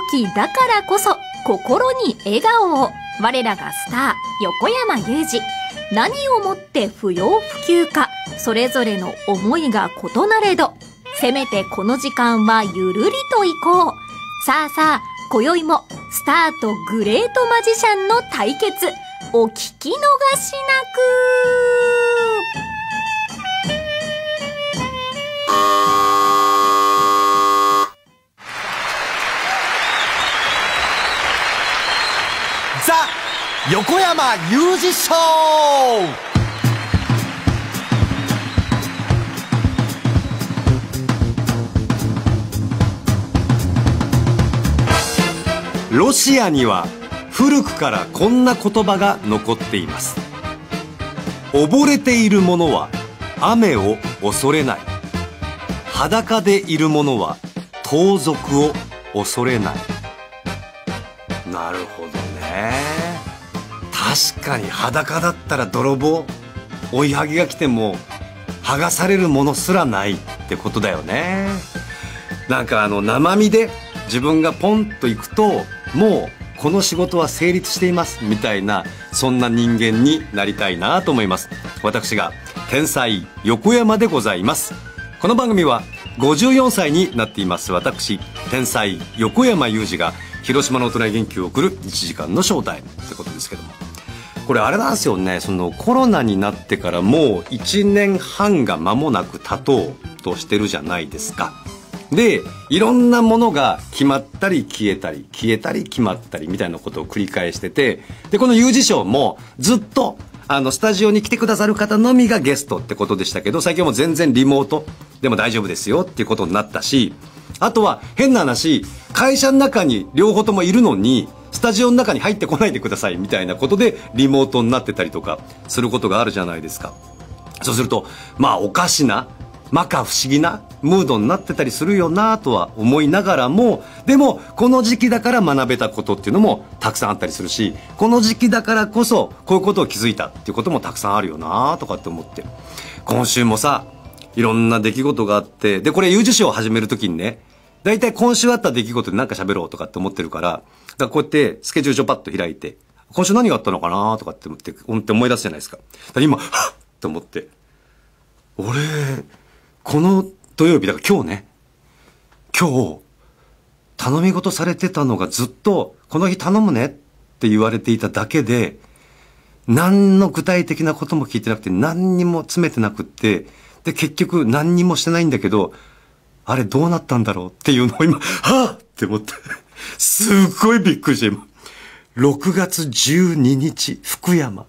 時だからこそ心に笑顔を我らがスター横山裕二何をもって不要不急かそれぞれの思いが異なれどせめてこの時間はゆるりと行こうさあさあ今宵もスターとグレートマジシャンの対決お聞き逃しなく横山裕二賞ロシアには古くからこんな言葉が残っています溺れている者は雨を恐れない裸でいる者は盗賊を恐れないなるほど確かに裸だったら泥棒追いはぎが来ても剥がされるものすらないってことだよねなんかあの生身で自分がポンと行くともうこの仕事は成立していますみたいなそんな人間になりたいなと思います私が天才横山でございますこの番組は54歳になっています私天才横山裕二が広島の大人元気を送る1時間の招待ってことですけどもこれあれなんですよねそのコロナになってからもう1年半が間もなく経とうとしてるじゃないですかでいろんなものが決まったり消えたり消えたり決まったりみたいなことを繰り返しててでこの U 字ショーもずっとあのスタジオに来てくださる方のみがゲストってことでしたけど最近も全然リモートでも大丈夫ですよっていうことになったしあとは変な話、会社の中に両方ともいるのに、スタジオの中に入ってこないでくださいみたいなことでリモートになってたりとかすることがあるじゃないですか。そうすると、まあおかしな、摩訶不思議なムードになってたりするよなとは思いながらも、でもこの時期だから学べたことっていうのもたくさんあったりするし、この時期だからこそこういうことを気づいたっていうこともたくさんあるよなとかって思って。今週もさ、いろんな出来事があって、で、これ有事賞を始めるときにね、大体今週あった出来事で何か喋ろうとかって思ってるから、だからこうやってスケジュールをパッと開いて、今週何があったのかなとかって思って思い出すじゃないですか。か今、はっと思って、俺、この土曜日、だから今日ね、今日、頼み事されてたのがずっと、この日頼むねって言われていただけで、何の具体的なことも聞いてなくて、何にも詰めてなくって、で、結局何にもしてないんだけど、あれどうなったんだろうっていうのを今、はぁって思って、すっごいびっくりして、今。6月12日、福山っ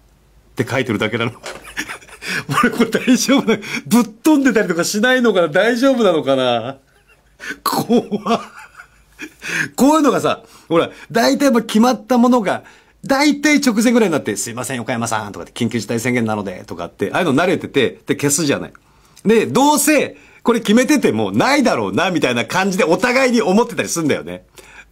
て書いてるだけなの。俺これ大丈夫なぶっ飛んでたりとかしないのかな大丈夫なのかな怖こういうのがさ、ほら、大体決まったものが、大体直前ぐらいになって、すいません、岡山さんとかって、緊急事態宣言なので、とかって、ああいうの慣れてて、で、消すじゃない。で、どうせ、これ決めててもないだろうな、みたいな感じでお互いに思ってたりすんだよね。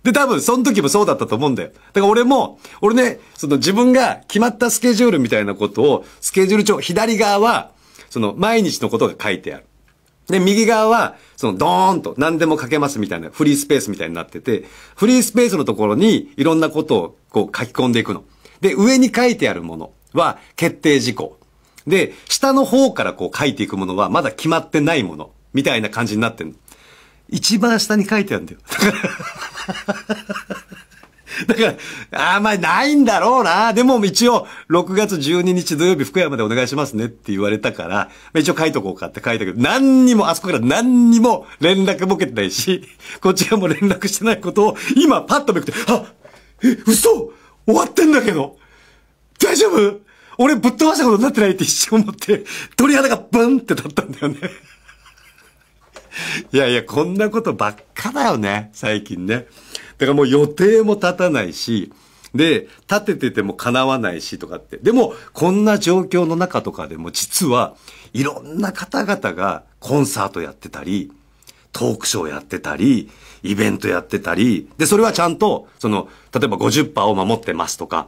で、多分、その時もそうだったと思うんだよ。だから俺も、俺ね、その自分が決まったスケジュールみたいなことを、スケジュール帳、左側は、その毎日のことが書いてある。で、右側は、そのドーンと何でも書けますみたいなフリースペースみたいになってて、フリースペースのところにいろんなことをこう書き込んでいくの。で、上に書いてあるものは決定事項。で、下の方からこう書いていくものはまだ決まってないもの、みたいな感じになってんの。一番下に書いてあるんだよ。だから、あんまりないんだろうな。でも一応、6月12日土曜日福山でお願いしますねって言われたから、一応書いとこうかって書いたけど、何にも、あそこから何にも連絡ボケてないし、こっち側も連絡してないことを、今パッとめくって、あえ、嘘終わってんだけど大丈夫俺ぶっ飛ばしたことになってないって一瞬思って、鳥肌がブンって立ったんだよね。いやいや、こんなことばっかだよね、最近ね。だからもう予定も立たないし、で、立ててても叶わないしとかって。でも、こんな状況の中とかでも実はいろんな方々がコンサートやってたり、トークショーやってたり、イベントやってたり、で、それはちゃんと、その、例えば50%を守ってますとか、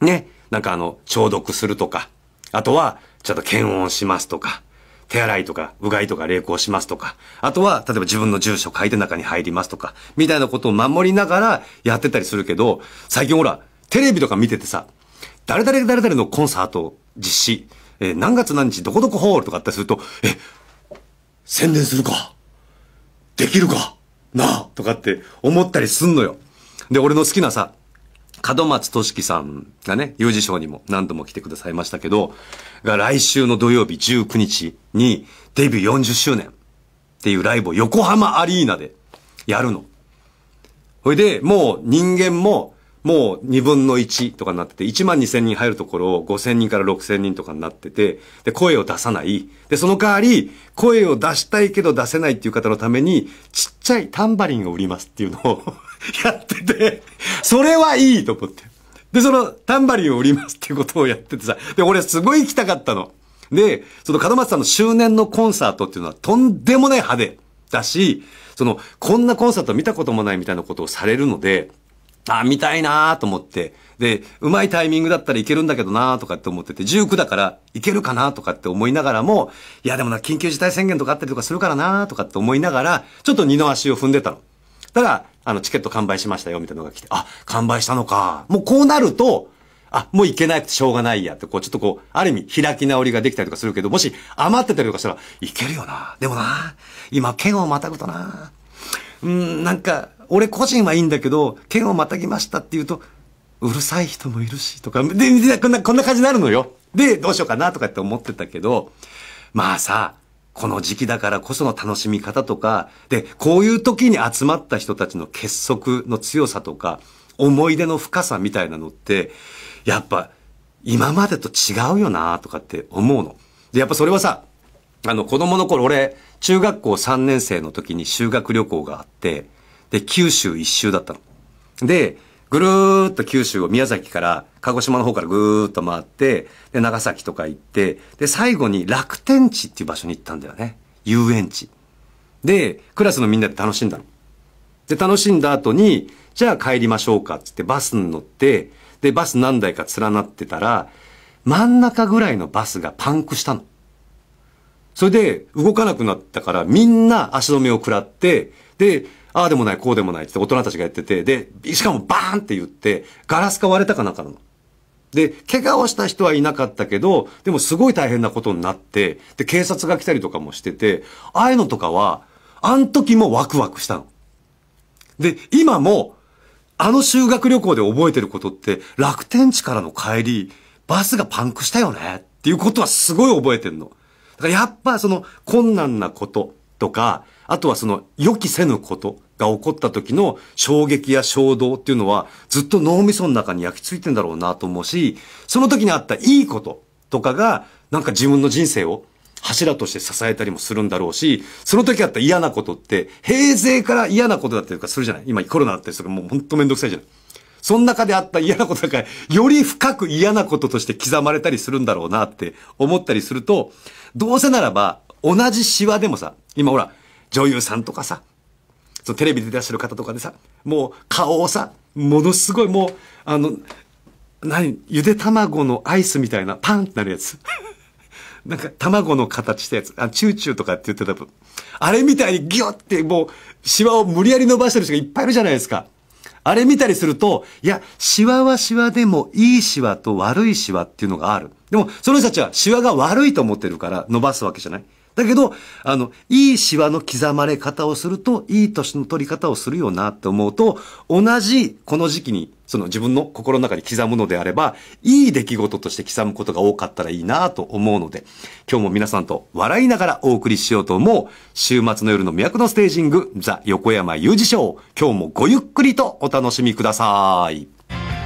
ね、なんかあの、消毒するとか、あとは、ちょっと検温しますとか、手洗いとか、うがいとか、冷行しますとか、あとは、例えば自分の住所書いて中に入りますとか、みたいなことを守りながらやってたりするけど、最近ほら、テレビとか見ててさ、誰々誰々のコンサート実施、えー、何月何日どこどこホールとかあったりすると、え、宣伝するかできるかなとかって思ったりすんのよ。で、俺の好きなさ、門松俊樹さんがね、有事賞にも何度も来てくださいましたけど、が来週の土曜日19日にデビュー40周年っていうライブを横浜アリーナでやるの。ほいで、もう人間も、もう2分の1とかになってて、1万2000人入るところを5000人から6000人とかになってて、で、声を出さない。で、その代わり、声を出したいけど出せないっていう方のために、ちっちゃいタンバリンを売りますっていうのを やってて、それはいいと思って。で、その、タンバリンを売りますっていうことをやっててさ、で、俺すごい行きたかったの。で、その門松さんの周年のコンサートっていうのはとんでもない派手だし、その、こんなコンサート見たこともないみたいなことをされるので、あ、見たいなと思って。で、うまいタイミングだったらいけるんだけどなーとかって思ってて、19だからいけるかなとかって思いながらも、いやでもな、緊急事態宣言とかあったりとかするからなーとかって思いながら、ちょっと二の足を踏んでたの。ただ、あの、チケット完売しましたよ、みたいなのが来て、あ、完売したのか。もうこうなると、あ、もういけないってしょうがないやって、こう、ちょっとこう、ある意味、開き直りができたりとかするけど、もし余ってたりとかしたら、いけるよな。でもな、今、剣をまたぐとな。うん、なんか、俺個人はいいんだけど、剣をまたぎましたって言うと、うるさい人もいるし、とか、で、こんな、こんな感じになるのよ。で、どうしようかなとかって思ってたけど、まあさ、この時期だからこその楽しみ方とか、で、こういう時に集まった人たちの結束の強さとか、思い出の深さみたいなのって、やっぱ今までと違うよなとかって思うの。で、やっぱそれはさ、あの子供の頃俺、中学校3年生の時に修学旅行があって、で、九州一周だったの。で、ぐるーっと九州を宮崎から鹿児島の方からぐーっと回ってで長崎とか行ってで最後に楽天地っていう場所に行ったんだよね遊園地でクラスのみんなで楽しんだので楽しんだ後にじゃあ帰りましょうかっつってバスに乗ってでバス何台か連なってたら真ん中ぐらいのバスがパンクしたのそれで動かなくなったからみんな足止めを食らってでああでもない、こうでもないって大人たちがやってて、で、しかもバーンって言って、ガラスが割れたかなかなの。で、怪我をした人はいなかったけど、でもすごい大変なことになって、で、警察が来たりとかもしてて、ああいうのとかは、あん時もワクワクしたの。で、今も、あの修学旅行で覚えてることって、楽天地からの帰り、バスがパンクしたよねっていうことはすごい覚えてんの。だからやっぱその困難なこと、とか、あとはその予期せぬことが起こった時の衝撃や衝動っていうのはずっと脳みその中に焼き付いてんだろうなと思うし、その時にあったいいこととかがなんか自分の人生を柱として支えたりもするんだろうし、その時あった嫌なことって、平成から嫌なことだったりとかするじゃない今コロナだったりするもうほんとめんどくさいじゃないその中であった嫌なことだから、より深く嫌なこととして刻まれたりするんだろうなって思ったりすると、どうせならば、同じシワでもさ、今ほら、女優さんとかさ、そのテレビで出してる方とかでさ、もう顔をさ、ものすごいもう、あの、何ゆで卵のアイスみたいなパンってなるやつ。なんか卵の形したやつ。あ、チューチューとかって言ってた分。あれみたいにギュってもう、シワを無理やり伸ばしてる人がいっぱいいるじゃないですか。あれ見たりすると、いや、シワはシワでも、いいシワと悪いシワっていうのがある。でも、その人たちはシワが悪いと思ってるから伸ばすわけじゃないだけど、あの、いいシワの刻まれ方をすると、いい年の取り方をするよなって思うと、同じこの時期に、その自分の心の中に刻むのであれば、いい出来事として刻むことが多かったらいいなと思うので、今日も皆さんと笑いながらお送りしようと思う、週末の夜の脈のステージング、ザ・横山裕二賞、今日もごゆっくりとお楽しみください。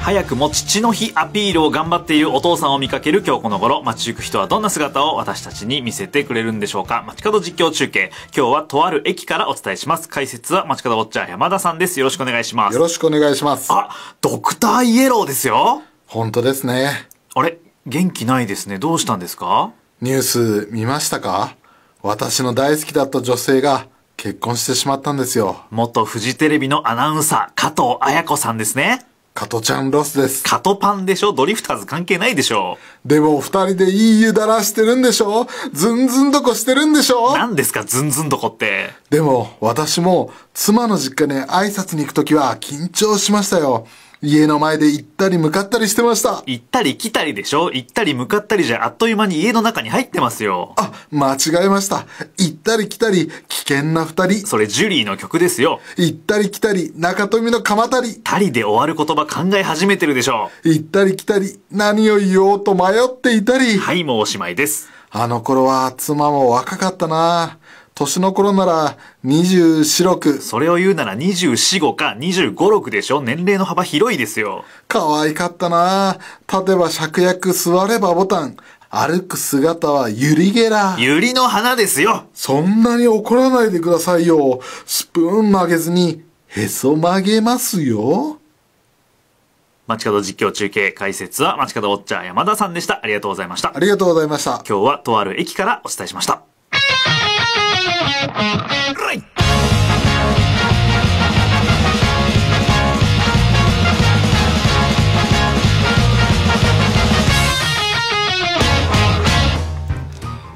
早くも父の日アピールを頑張っているお父さんを見かける今日この頃、街行く人はどんな姿を私たちに見せてくれるんでしょうか街角実況中継。今日はとある駅からお伝えします。解説は街角ウォッチャー山田さんです。よろしくお願いします。よろしくお願いします。あ、ドクターイエローですよ。本当ですね。あれ元気ないですね。どうしたんですかニュース見ましたか私の大好きだった女性が結婚してしまったんですよ。元フジテレビのアナウンサー、加藤綾子さんですね。カトちゃんロスです。カトパンでしょドリフターズ関係ないでしょでも二人でいい湯だらしてるんでしょずんずんどこしてるんでしょ何ですかずんずんどこって。でも私も妻の実家に挨拶に行くときは緊張しましたよ。家の前で行ったり向かったりしてました。行ったり来たりでしょ行ったり向かったりじゃあっという間に家の中に入ってますよ。あ、間違えました。行ったり来たり、危険な二人。それジュリーの曲ですよ。行ったり来たり、中富の鎌足り。たりで終わる言葉考え始めてるでしょう。行ったり来たり、何を言おうと迷っていたり。はい、もうおしまいです。あの頃は妻も若かったな。年の頃なら24、6。それを言うなら24、5か25、6でしょ年齢の幅広いですよ。可愛かったな立てば芍薬、座ればボタン。歩く姿はユリゲラ。ユリの花ですよそんなに怒らないでくださいよ。スプーン曲げずに、へそ曲げますよ。街角実況中継解説は街角ウォッチャー山田さんでした。ありがとうございました。ありがとうございました。今日はとある駅からお伝えしました。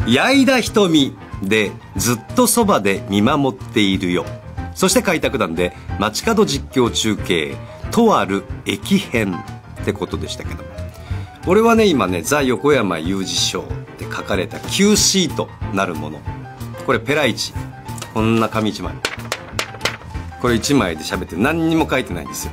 矢井田瞳でずっとそばで見守っているよそして開拓団で街角実況中継とある駅編ってことでしたけど俺はね今ね「ザ・横山裕二賞」って書かれた Q シートなるものこれペラ1こんな紙1枚これ1枚で喋って何にも書いてないんですよ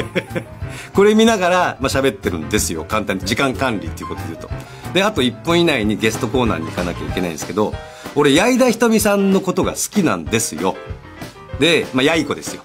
これ見ながら、まあ、喋ってるんですよ簡単に時間管理っていうことで言うとであと1分以内にゲストコーナーに行かなきゃいけないんですけど俺矢井田ひとみさんのことが好きなんですよで、まあ、やいこですよ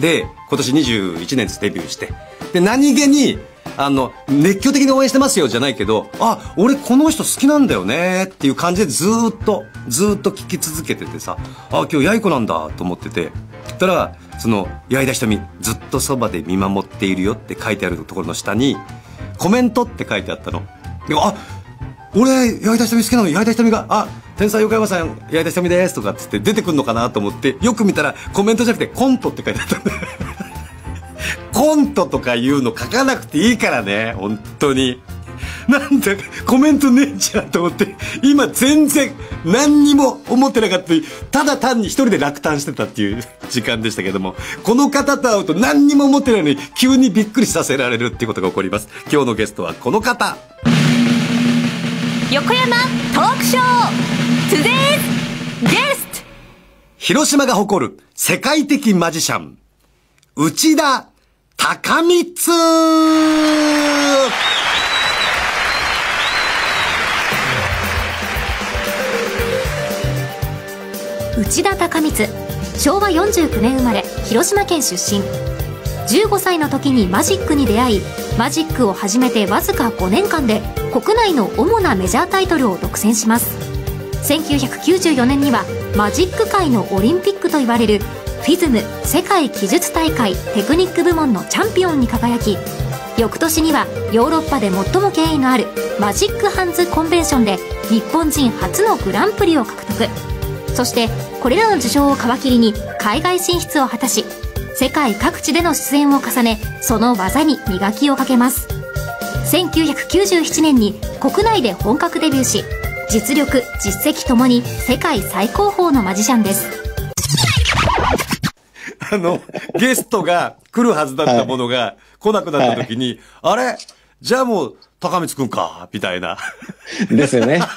で今年21年デビューしてで何気にあの熱狂的に応援してますよじゃないけどあ俺この人好きなんだよねっていう感じでずっとずっと聞き続けててさあ今日やい子なんだと思っててたらその「矢井田瞳ずっとそばで見守っているよ」って書いてあるところの下に「コメント」って書いてあったの。であ俺八重田瞳好きなの八重田瞳が「あ天才横山さん八重田瞳です」とかっつって出てくるのかなと思ってよく見たらコメントじゃなくて「コント」って書いてあったんだ コントとかいうの書かなくていいからね本当に。なんでコメントねえじゃんと思って今全然何にも思ってなかったただ単に一人で落胆してたっていう 時間でしたけどもこの方と会うと何にも思ってないのに急にびっくりさせられるっていうことが起こります今日のゲストはこの方横山トークショー Today's Guest! 広島が誇る世界的マジシャン内田高光内田孝光昭和49年生まれ広島県出身15歳の時にマジックに出会いマジックを始めてわずか5年間で国内の主なメジャータイトルを独占します1994年にはマジック界のオリンピックといわれるフィズム世界技術大会テクニック部門のチャンピオンに輝き翌年にはヨーロッパで最も権威のあるマジックハンズコンベンションで日本人初のグランプリを獲得そしてこれらの受賞を皮切りに海外進出を果たし世界各地での出演を重ねその技に磨きをかけます1997年に国内で本格デビューし実力実績ともに世界最高峰のマジシャンです あのゲストが来るはずだったものが来なくなった時に、はい、あれじゃあもう高光くんか、みたいな。ですよね。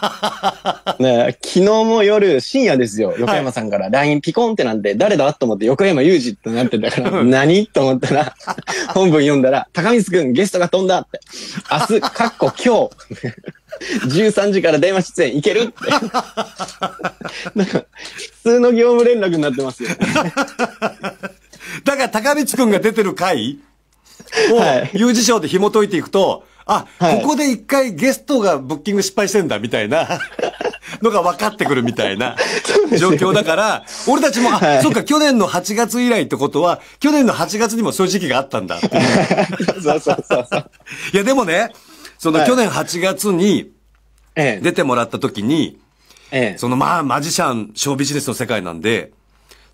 ね昨日も夜、深夜ですよ。横山さんから LINE ピコンってなんて、誰だと思って、横山裕二ってなってたから、何と思ったら、本文読んだら、高光くんゲストが飛んだって。明日、かっこ今日。13時から電話出演いけるって普通の業務連絡になってますよ。だから高道くんが出てる回を、有事賞で紐解いていくと、あ、はい、ここで一回ゲストがブッキング失敗してんだみたいな のが分かってくるみたいな 状況だから、俺たちも、あ、そっか、去年の8月以来ってことは、去年の8月にもそういう時期があったんだってう。そうそうそうそう。いや、でもね、その去年8月に出てもらった時に、ええ、そのまあマジシャン、ショービジネスの世界なんで、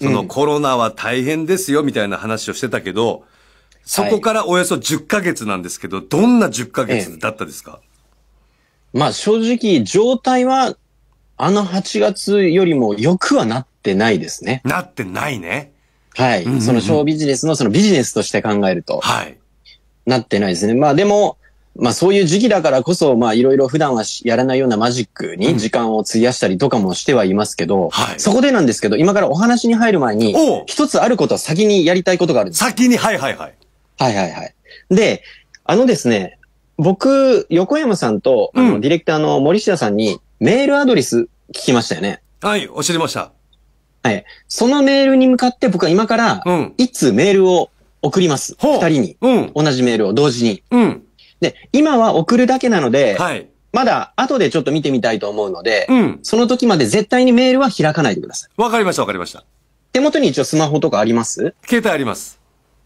そのコロナは大変ですよみたいな話をしてたけど、そこからおよそ10ヶ月なんですけど、どんな10ヶ月だったですか、ええ、まあ正直、状態は、あの8月よりもよくはなってないですね。なってないね。はい。その小ビジネスのそのビジネスとして考えると。はい。なってないですね。まあでも、まあそういう時期だからこそ、まあいろいろ普段はやらないようなマジックに時間を費やしたりとかもしてはいますけど、うんはい、そこでなんですけど、今からお話に入る前に、一つあることは先にやりたいことがあるんです。先に、はいはいはい。はいはいはい。で、あのですね、僕、横山さんと、あの、ディレクターの森下さんに、メールアドレス聞きましたよね。はい、教えました。はい。そのメールに向かって僕は今から、いつメールを送ります。二、人に、うん、同じメールを同時に。うん。で、今は送るだけなので、はい。まだ後でちょっと見てみたいと思うので、うん、その時まで絶対にメールは開かないでください。わかりました、わかりました。手元に一応スマホとかあります携帯あります。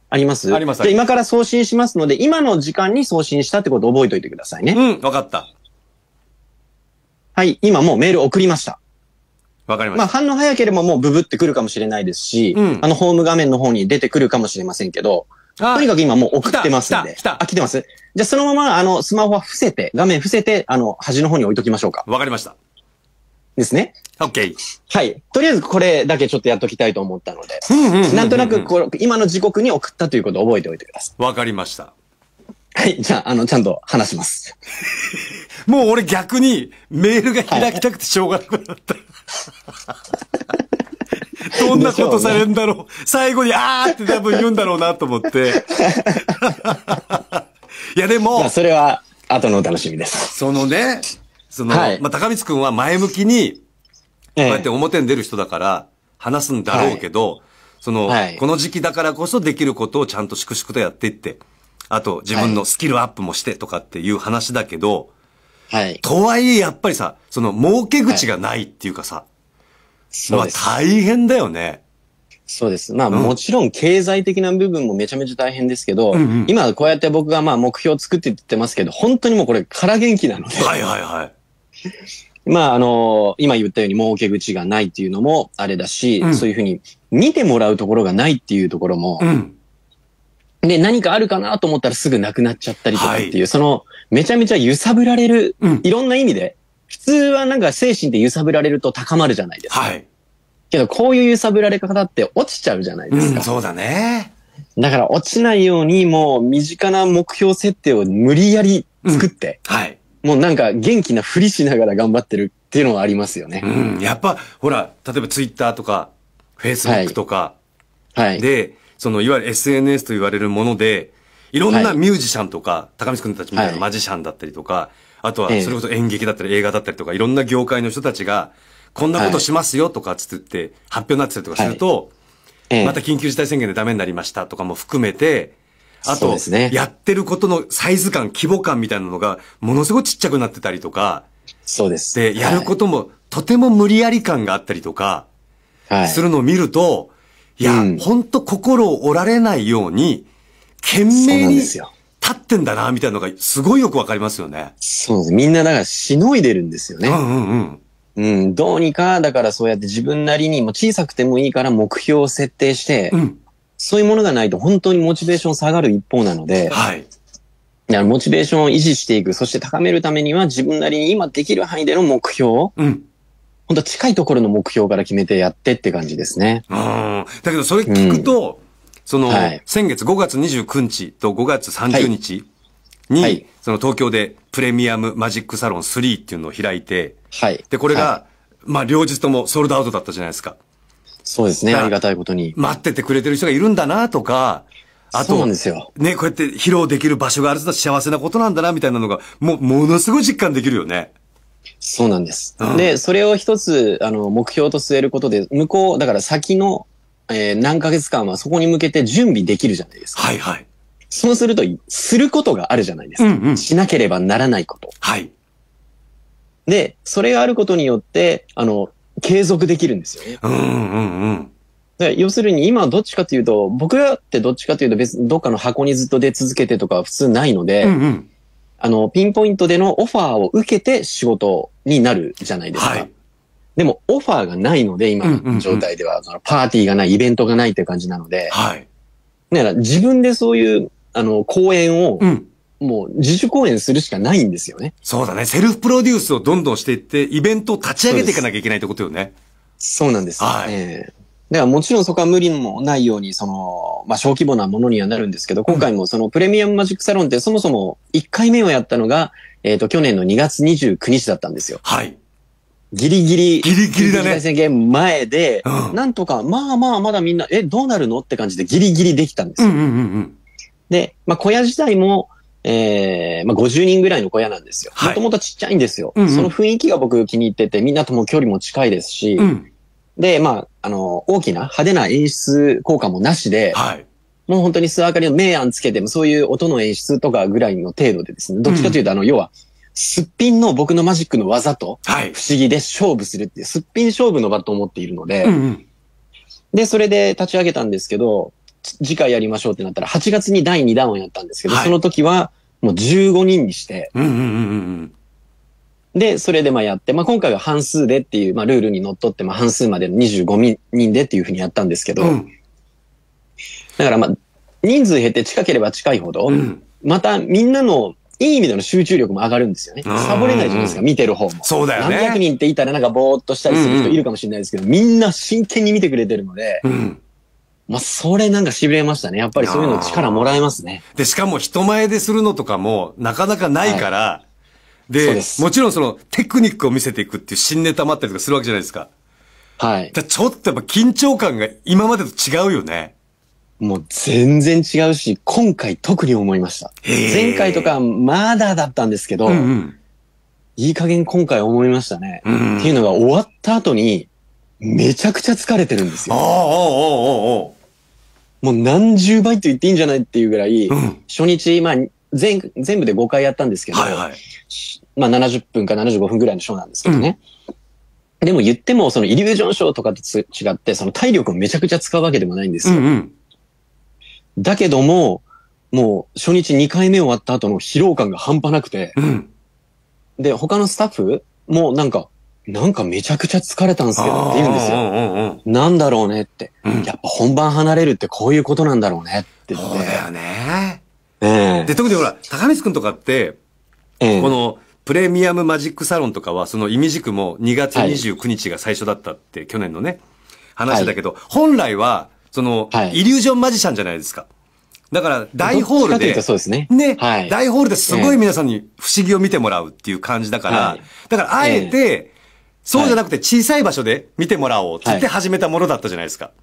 ありますあります。じゃ今から送信しますので、今の時間に送信したってことを覚えておいてくださいね。うん、わかった。はい、今もうメール送りました。わかりました。まあ反応早ければもうブブってくるかもしれないですし、うん、あのホーム画面の方に出てくるかもしれませんけど、とにかく今もう送ってますんで。来たあ、来てますじゃあそのまま、あの、スマホは伏せて、画面伏せて、あの、端の方に置いときましょうか。わかりました。ですね。OK。はい。とりあえずこれだけちょっとやっときたいと思ったので、なんとなくこ今の時刻に送ったということを覚えておいてください。わかりました。はい。じゃあ、あの、ちゃんと話します。もう俺逆にメールが開きたくてしょうがなくなった。どんなことされるんだろう。うね、最後に、あーって多分言うんだろうなと思って。いや、でも。それは、後のお楽しみです。そのね、その、はい、まあ、高光くんは前向きに、こうやって表に出る人だから、話すんだろうけど、はい、その、はい、この時期だからこそできることをちゃんと粛々とやっていって、あと自分のスキルアップもしてとかっていう話だけど、はい。とはいえ、やっぱりさ、その、儲け口がないっていうかさ、まあ、大変だよね。そうです。まあ、うん、もちろん経済的な部分もめちゃめちゃ大変ですけど、うんうん、今こうやって僕がまあ目標を作っていってますけど、本当にもうこれ空元気なので。はいはいはい。まあ、あのー、今言ったように儲け口がないっていうのもあれだし、うん、そういうふうに見てもらうところがないっていうところも、うん、で、何かあるかなと思ったらすぐなくなっちゃったりとかっていう、はい、その、めちゃめちゃ揺さぶられる、うん、いろんな意味で、普通はなんか精神で揺さぶられると高まるじゃないですか。はい。けど、こういう揺さぶられ方って落ちちゃうじゃないですか。そうだね。だから落ちないようにもう身近な目標設定を無理やり作って、はい。もうなんか元気なふりしながら頑張ってるっていうのはありますよね。うん、やっぱ、ほら、例えばツイッターとか、フェイスブックとか、はい。で、その、いわゆる SNS と言われるもので、いろんなミュージシャンとか、はい、高見君たちみたいなマジシャンだったりとか、はい、あとは、それこそ演劇だったり映画だったりとか、いろんな業界の人たちが、こんなことしますよとかつって、発表になってたりとかすると、はい、また緊急事態宣言でダメになりましたとかも含めて、あと、ね、やってることのサイズ感、規模感みたいなのが、ものすごくちっちゃくなってたりとか、そうです。で、やることも、はい、とても無理やり感があったりとか、はい、するのを見ると、いや、本当、ほんと心を折られないように、懸命に立ってんだな、みたいなのがすごいよくわかりますよね。そうです。みんなだからしのいでるんですよね。うんうんうん。うん、どうにか、だからそうやって自分なりに、も小さくてもいいから目標を設定して、うん、そういうものがないと本当にモチベーション下がる一方なので、はい。だからモチベーションを維持していく、そして高めるためには自分なりに今できる範囲での目標、うん、本当近いところの目標から決めてやってって感じですね。うん。だけどそれ聞くと、うん、その、はい、先月5月29日と5月30日に、はい、その東京でプレミアムマジックサロン3っていうのを開いて、はい。で、これが、はい、まあ両日ともソールドアウトだったじゃないですか。そうですね。ありがたいことに。待っててくれてる人がいるんだなとか、あと、うんですよね、こうやって披露できる場所があると幸せなことなんだな、みたいなのが、もう、ものすごい実感できるよね。そうなんです。うん、で、それを一つ、あの、目標と据えることで、向こう、だから先の、えー、何ヶ月間はそこに向けて準備できるじゃないですか。はいはい。そうすると、することがあるじゃないですか。うんうん、しなければならないこと。はい。で、それがあることによって、あの、継続できるんですよね。うんうんうん。要するに今どっちかというと、僕らってどっちかというと別にどっかの箱にずっと出続けてとか普通ないので、うんうん、あの、ピンポイントでのオファーを受けて仕事になるじゃないですか。はい、でもオファーがないので、今の状態では、そのパーティーがない、イベントがないという感じなので、はい、だから自分でそういう、あの、講演を、うんもう自主公演するしかないんですよね。そうだね。セルフプロデュースをどんどんしていって、イベントを立ち上げていかなきゃいけないってことよね。そうなんです。はい。えーだからもちろんそこは無理もないように、その、まあ、小規模なものにはなるんですけど、今回もそのプレミアムマジックサロンってそもそも1回目をやったのが、えっ、ー、と、去年の2月29日だったんですよ。はい。ギリギリ。ギリギリだね。宣言前で、うん、なんとか、まあまあまだみんな、え、どうなるのって感じでギリギリできたんですよ。うんうんうん、で、まあ、小屋自体も、えー、まあ、50人ぐらいの小屋なんですよ。もともとちっちゃいんですよ、うんうん、その雰囲気が僕気に入ってて、みんなとも距離も近いですし、うん、で、まあ、あの、大きな派手な演出効果もなしで、はい、もう本当に素明かりの明暗つけても、そういう音の演出とかぐらいの程度でですね、どっちかというと、あの、要は、すっぴんの僕のマジックの技と、不思議で勝負するって、すっぴん勝負の場と思っているので、うんうん、で、それで立ち上げたんですけど、次回やりましょうってなったら、8月に第2弾をやったんですけど、はい、その時はもう15人にして、で、それでまあやって、まあ今回は半数でっていう、まあルールにのっとって、まあ半数までの25人でっていうふうにやったんですけど、うん、だからまあ、人数減って近ければ近いほど、うん、またみんなのいい意味での集中力も上がるんですよね。サボれないじゃないですか、見てる方も。そうだよね。何百人っていたらなんかぼーっとしたりする人いるかもしれないですけど、うんうん、みんな真剣に見てくれてるので、うんまあ、それなんか痺れましたね。やっぱりそういうの力もらえますね。で、しかも人前でするのとかもなかなかないから、はい、でもちろんそのテクニックを見せていくっていう新ネタもあったりとかするわけじゃないですか。はい。だちょっとやっぱ緊張感が今までと違うよね。もう全然違うし、今回特に思いました。前回とかまだだったんですけど、うんうん、いい加減今回思いましたね、うんうん、っていうのが終わった後に、めちゃくちゃ疲れてるんですよ。おあ、おあ、おあ、おあ。もう何十倍と言っていいんじゃないっていうぐらい、うん、初日、まあ、全、全部で5回やったんですけど、はいはい、まあ70分か75分ぐらいのショーなんですけどね。うん、でも言っても、そのイリュージョンショーとかと違って、その体力をめちゃくちゃ使うわけでもないんですよ。うんうん、だけども、もう初日2回目終わった後の疲労感が半端なくて、うん、で、他のスタッフもなんか、なんかめちゃくちゃ疲れたんですけどって言うんですよ。うんうんうん、なんだろうねって、うん、やっぱ本番離れるってこういうことなんだろうねってって。そうだよね。ねで、特にほら、高光くんとかって、えー、この、プレミアムマジックサロンとかは、その意味軸も2月29日が最初だったって、はい、去年のね、話だけど、はい、本来は、その、はい、イリュージョンマジシャンじゃないですか。だから、大ホールで、そうですね。ね、大ホールですごい皆さんに不思議を見てもらうっていう感じだから、だから、あえて、そうじゃなくて小さい場所で見てもらおうって始めたものだったじゃないですか。はい、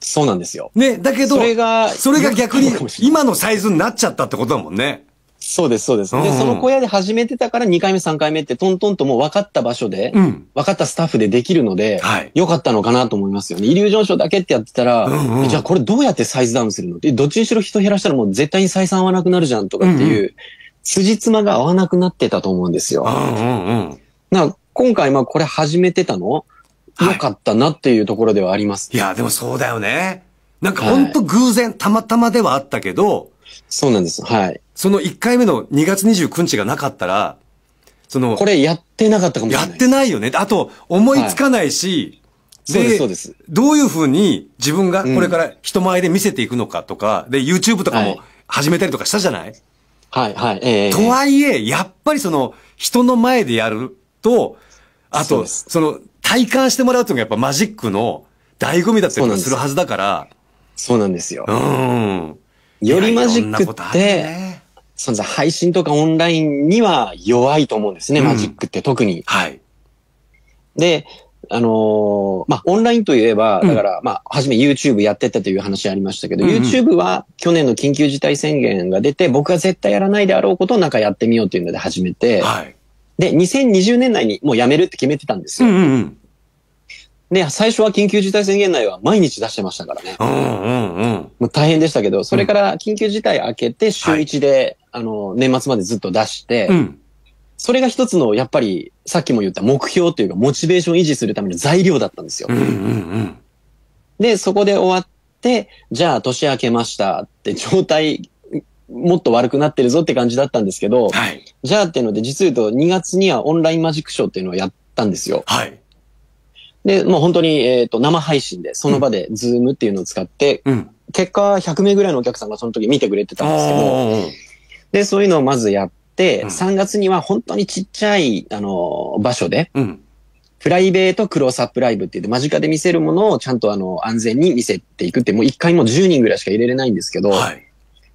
そうなんですよ。ね、だけど、それが、それが逆に今のサイズになっちゃったってことだもんね。そうです、そうです。で、その小屋で始めてたから2回目、3回目ってトントンともう分かった場所で、うん、分かったスタッフでできるので、はい、よかったのかなと思いますよね。イリュージョンショーだけってやってたら、うんうん、じゃあこれどうやってサイズダウンするのでどっちにしろ人減らしたらもう絶対に採算合わなくなるじゃんとかっていう、うんうん、辻褄が合わなくなってたと思うんですよ。うんうんうんな今回、まあこれ始めてたの、はよかったなっていうところではあります。いや、でもそうだよね。なんかほんと偶然、はい、たまたまではあったけど、そうなんです。はい。その1回目の2月29日がなかったら、その、これやってなかったかもしれない。やってないよね。あと、思いつかないし、はい、そうです、そうです。どういうふうに自分がこれから人前で見せていくのかとか、うん、で、YouTube とかも始めたりとかしたじゃない、はい、はい、はい、えー、とはいえ、やっぱりその、人の前でやると、あと、その、体感してもらうというのがやっぱマジックの醍醐味だったりするはずだから。そうなんですよ。うん。よりマジックって、そ配信とかオンラインには弱いと思うんですね、うん、マジックって特に。はい。で、あのー、まあ、オンラインといえば、だから、うん、まあ、初め YouTube やってたという話ありましたけど、うん、YouTube は去年の緊急事態宣言が出て、僕が絶対やらないであろうことをなんかやってみようっていうので始めて、はい、で、2020年内にもうやめるって決めてたんですよ。うんうん、で、最初は緊急事態宣言内は毎日出してましたからね。うんうんうん。もう大変でしたけど、それから緊急事態明けて週1で、あの、年末までずっと出して、それが一つの、やっぱり、さっきも言った目標というか、モチベーション維持するための材料だったんですよ。うんうんうん、で、そこで終わって、じゃあ年明けましたって状態もっと悪くなってるぞって感じだったんですけど、はい、じゃあっていうので、実言うと2月にはオンラインマジックショーっていうのをやったんですよ。はい。で、もう本当に、えっ、ー、と、生配信で、その場で、ズームっていうのを使って、うん、結果、100名ぐらいのお客さんがその時見てくれてたんですけど、で、そういうのをまずやって、うん、3月には本当にちっちゃい、あの、場所で、うん、プライベートクロースアップライブって言って、間近で見せるものをちゃんと、あの、安全に見せていくって、もう1回も10人ぐらいしか入れれないんですけど、はい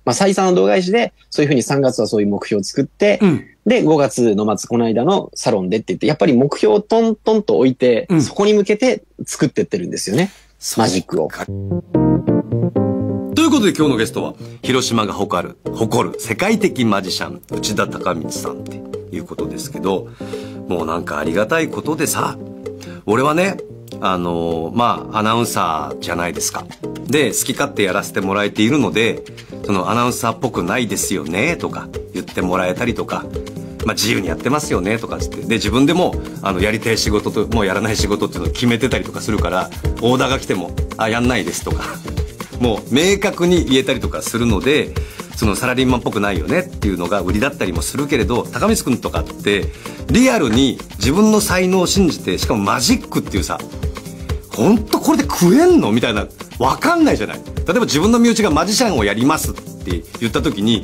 まあ、採算の度外視で、そういうふうに3月はそういう目標を作って、うん、で、5月の末、この間のサロンでって言って、やっぱり目標をトントンと置いて、うん、そこに向けて作ってってるんですよね。マジックを。ということで今日のゲストは、広島が誇る、誇る世界的マジシャン、内田隆光さんっていうことですけど、もうなんかありがたいことでさ、俺はね、あの、まあ、アナウンサーじゃないですか。で、好き勝手やらせてもらえているので、そのアナウンサーっぽくないですよね、とか言ってもらえたりとか、まあ、自由にやってますよね、とかつって。で、自分でも、あの、やりたい仕事と、もうやらない仕事っていうのを決めてたりとかするから、オーダーが来ても、あ、やんないですとかもう明確に言えたりとかするのでそのサラリーマンっぽくないよねっていうのが売りだったりもするけれど高見君とかってリアルに自分の才能を信じてしかもマジックっていうさ本当これで食えんのみたいな分かんないじゃない例えば自分の身内がマジシャンをやりますって言った時に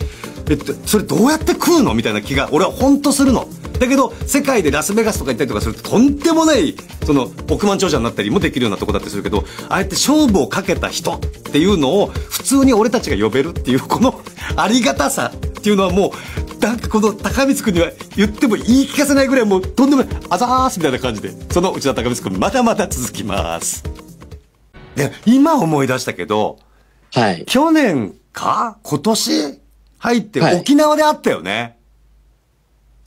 え、それどうやって食うのみたいな気が俺は本当するのだけど世界でラスベガスとか行ったりとかするととんでもないその億万長者になったりもできるようなとこだったりするけどああやって勝負をかけた人っていうのを普通に俺たちが呼べるっていうこの ありがたさっていうのはもうなんかこの高光くんには言っても言い聞かせないぐらいもうとんでもないあざーすみたいな感じでその内田高光くんまだまだ続きますで今思い出したけど、はい、去年か今年入って、はい、沖縄であったよね。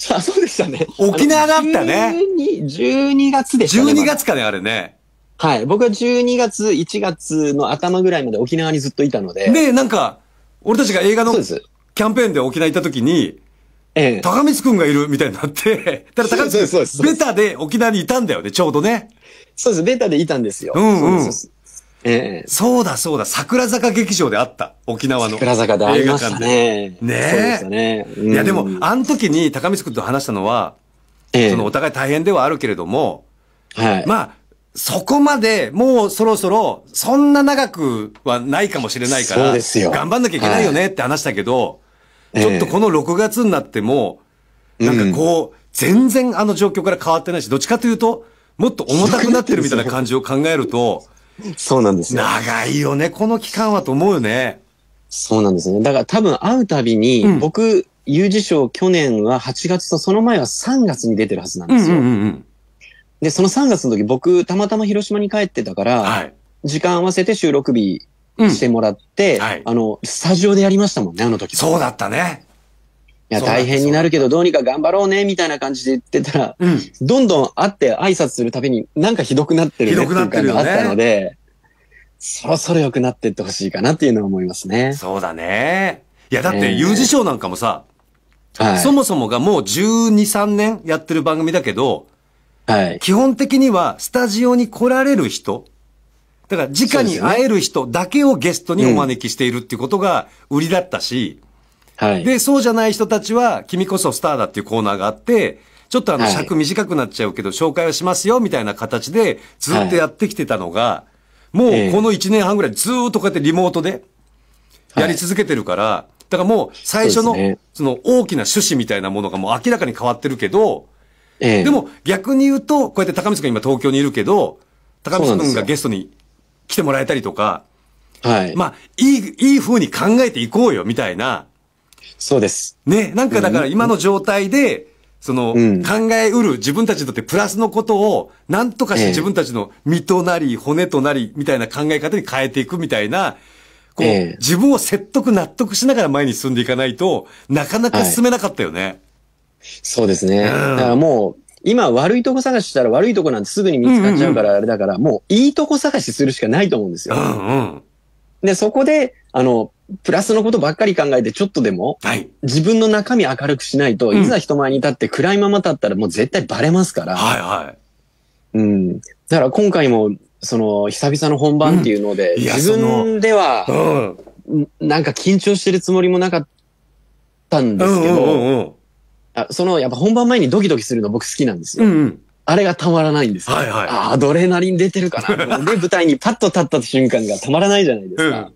あ、そうでしたね。沖縄だったね。12, 12月でしたね。12月かね、あれね。はい。僕は12月、1月の頭ぐらいまで沖縄にずっといたので。で、なんか、俺たちが映画のキャンペーンで沖縄行った時に、ええ、高光くんがいるみたいになって、だから高光くん、ベタで沖縄にいたんだよね、ちょうどね。そうです、ベタでいたんですよ。うんうん。そうええ。そうだそうだ、桜坂劇場であった。沖縄の。桜坂で映画館で。ね。ねえ。そうですね。うん、いやでも、あの時に高見君と話したのは、ええ、そのお互い大変ではあるけれども、はい。まあ、そこまで、もうそろそろ、そんな長くはないかもしれないから、そうですよ。頑張んなきゃいけないよねって話したけど、はい、ちょっとこの6月になっても、え、なんかこう、全然あの状況から変わってないし、どっちかというと、もっと重たくなってるみたいな感じを考えると、そうなんですよ。長いよね、この期間はと思うよね。そうなんですね。だから多分会うたびに、うん僕、有事賞去年は8月とその前は3月に出てるはずなんですよ。んで、その3月の時僕、たまたま広島に帰ってたから、はい。時間合わせて収録日してもらって、はいあの、スタジオでやりましたもんね、あの時。そうだったね。いや、大変になるけど、どうにか頑張ろうね、みたいな感じで言ってたら、うん、どんどん会って挨拶するたびに、なんかひどくなってるねっていう感があったので、ね、そろそろ良くなってってほしいかなっていうのは思いますね。そうだね。いや、だって、有事賞なんかもさ、はい、そもそもがもう12、3年やってる番組だけど、はい、基本的にはスタジオに来られる人、だから直に会える人だけをゲストにお招きしているっていうことが売りだったし、うんはい。で、そうじゃない人たちは、君こそスターだっていうコーナーがあって、ちょっとあの尺短くなっちゃうけど、紹介はしますよ、みたいな形で、ずっとやってきてたのが、もうこの1年半ぐらいずっとこうやってリモートで、やり続けてるから、だからもう最初の、その大きな趣旨みたいなものがもう明らかに変わってるけど、でも逆に言うと、こうやって高見さん今東京にいるけど、高見さんがゲストに来てもらえたりとか、はい。まあ、いい、いい風に考えていこうよ、みたいな、そうです。ね、なんかだから今の状態で、その、考えうる自分たちにとってプラスのことを、なんとかして自分たちの身となり、骨となり、みたいな考え方に変えていくみたいな、こう、自分を説得、納得しながら前に進んでいかないと、なかなか進めなかったよね。そうですね。だからもう、今悪いとこ探ししたら悪いとこなんてすぐに見つかっちゃうからあれだから、もういいとこ探しするしかないと思うんですよ。うんうん、で、そこで、あの、プラスのことばっかり考えて、ちょっとでも、自分の中身明るくしないと、い、ざ人前に立って暗いまま立ったらもう絶対バレますから。はいはい。うん。だから今回も、その、久々の本番っていうので、うん、自分では、うん、なんか緊張してるつもりもなかったんですけど、うんうんうんあ、その、やっぱ本番前にドキドキするの僕好きなんですよ。うんうんあれがたまらないんですよ。はいはい。あアドレナリン出てるかな。で、舞台にパッと立った瞬間がたまらないじゃないですか。うん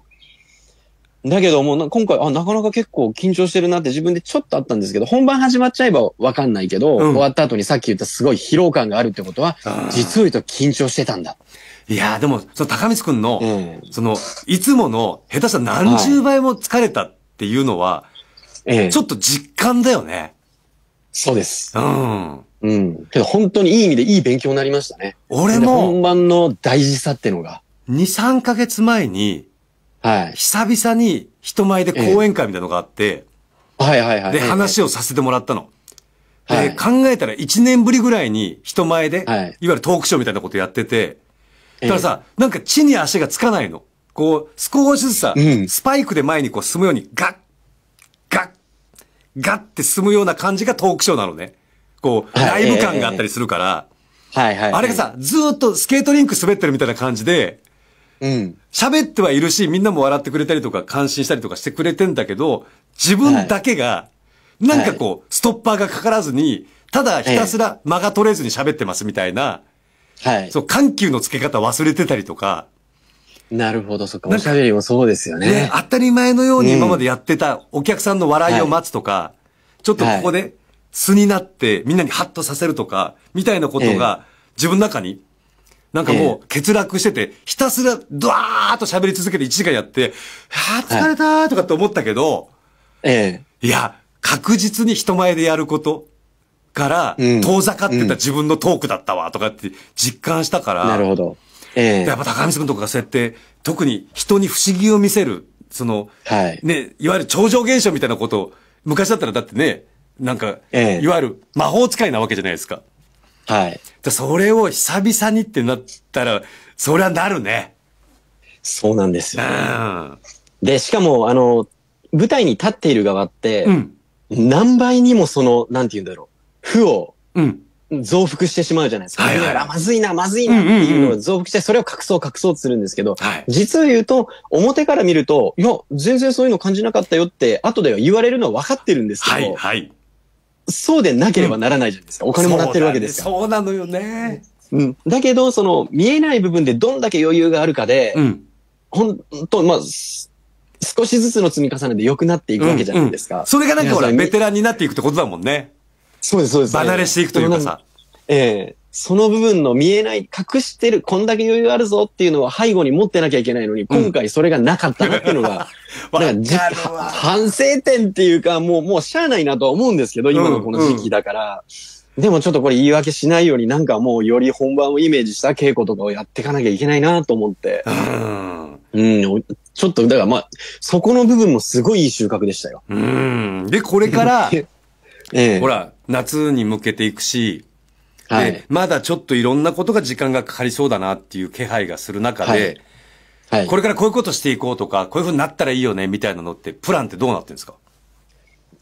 だけどもう今回、あ、なかなか結構緊張してるなって自分でちょっとあったんですけど、本番始まっちゃえばわかんないけど、うん、終わった後にさっき言ったすごい疲労感があるってことは、実を言うと緊張してたんだ。いやーでも、その高光くんの、うん、その、いつもの下手した何十倍も疲れたっていうのは、はい、ちょっと実感だよね。ええ、そうです。うん。うん。けど本当にいい意味でいい勉強になりましたね。俺も。本番の大事さってのが。2、3ヶ月前に、はい。久々に人前で講演会みたいなのがあって、はいはいはい。で、話をさせてもらったの。はい、考えたら1年ぶりぐらいに人前で、はい、いわゆるトークショーみたいなことやってて、たださ、なんか地に足がつかないの。こう、少しずつさ、うん、スパイクで前にこう進むように、ガッ、ガッ、ガッって進むような感じがトークショーなのね。こう、ライブ感があったりするから、はいはい、はい、あれがさ、ずっとスケートリンク滑ってるみたいな感じで、うん、喋ってはいるし、みんなも笑ってくれたりとか、感心したりとかしてくれてんだけど、自分だけが、なんかこう、はい、ストッパーがかからずに、ただひたすら間が取れずに喋ってますみたいな、はい。そう、緩急の付け方忘れてたりとか、なるほど、そっか。おしゃべりもそうですよね。ね当たり前のように今までやってたお客さんの笑いを待つとか、うんちょっとここで素になってみんなにハッとさせるとか、みたいなことが自分の中になんかもう欠落してて、ひたすらドワーッと喋り続けて1時間やって、あぁ、疲れたーとかって思ったけど、ええ。いや、確実に人前でやることから遠ざかってた自分のトークだったわとかって実感したから。なるほど。ええ。やっぱ高見んとかがそうやって、特に人に不思議を見せる、その、はい。ね、いわゆる超常現象みたいなことを、昔だったらだってね、なんか、ええ、いわゆる魔法使いなわけじゃないですか。はい。それを久々にってなったら、そりゃなるね。そうなんですよ、ね、で、しかも、あの、舞台に立っている側って、うん、何倍にもその、なんて言うんだろう、負を、増幅してしまうじゃないですか。はいはい、まずいな、まずいなっていうのを増幅して、それを隠そう、隠そうとするんですけど、はい、実を言うと、表から見ると、いや、全然そういうの感じなかったよって、後で言われるのは分かってるんですけど、はいはい、そうでなければならないじゃないですか。うん、お金もらってるわけですそうなのよね。うん。だけど、その、見えない部分でどんだけ余裕があるかで、うん、ほんと、まあ、少しずつの積み重ねで良くなっていくわけじゃないですか。うんうん、それがなんかほら、ベテランになっていくってことだもんね。そうです、そうです。離れしていくというかさ。ええその部分の見えない、隠してる、こんだけ余裕あるぞっていうのは背後に持ってなきゃいけないのに、今回それがなかったなっていうのが、うん、なんか反省点っていうか、もう、もうしゃあないなとは思うんですけど、今のこの時期だから。うんうん、でもちょっとこれ言い訳しないように、なんかもうより本番をイメージした稽古とかをやっていかなきゃいけないなと思って。うん、ちょっと、だからまあ、そこの部分もすごいいい収穫でしたよ。うん。で、これから、ええ、ほら、夏に向けていくし、はい、まだちょっといろんなことが時間がかかりそうだなっていう気配がする中で、はい、はい、これからこういうことしていこうとか、こういうふうになったらいいよねみたいなのって、プランってどうなってるんですか